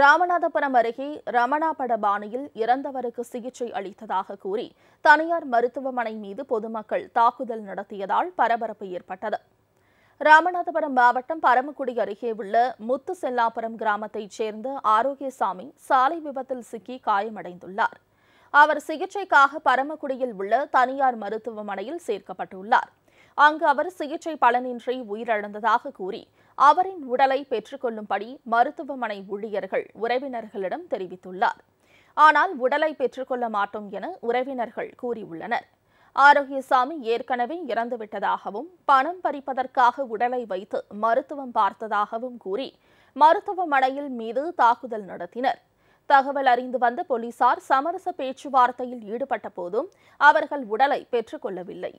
ராமநாதபுரம் அருகே ரமணாபட பாணியில் இறந்தவருக்கு சிகிச்சை அளித்ததாக கூறி தனியார் மருத்துவமனை மீது பொதுமக்கள் தாக்குதல் நடத்தியதால் பரபரப்பு ஏற்பட்டது ராமநாதபுரம் மாவட்டம் பரமக்குடி அருகே உள்ள முத்து செல்லாபுரம் கிராமத்தைச் சேர்ந்த ஆரோக்கியசாமி சாலை விபத்தில் சிக்கி காயமடைந்துள்ளார் அவர் சிகிச்சைக்காக பரமக்குடியில் உள்ள தனியார் மருத்துவமனையில் சேர்க்கப்பட்டுள்ளார் அங்கு அவர் சிகிச்சை பலனின்றி உயிரிழந்ததாக கூறி அவரின் உடலை பெற்றுக்கொள்ளும்படி மருத்துவமனை ஊழியர்கள் உறவினர்களிடம் தெரிவித்துள்ளார் ஆனால் உடலை பெற்றுக்கொள்ள மாட்டோம் என உறவினர்கள் கூறியுள்ளனர் ஆரோக்கியசாமி ஏற்கனவே இறந்துவிட்டதாகவும் பணம் பறிப்பதற்காக உடலை வைத்து மருத்துவம் பார்த்ததாகவும் கூறி மருத்துவமனையில் மீது தாக்குதல் நடத்தினர் தகவல் அறிந்து வந்த போலீசார் சமரச பேச்சுவார்த்தையில் ஈடுபட்ட போதும் அவர்கள் உடலை பெற்றுக்கொள்ளவில்லை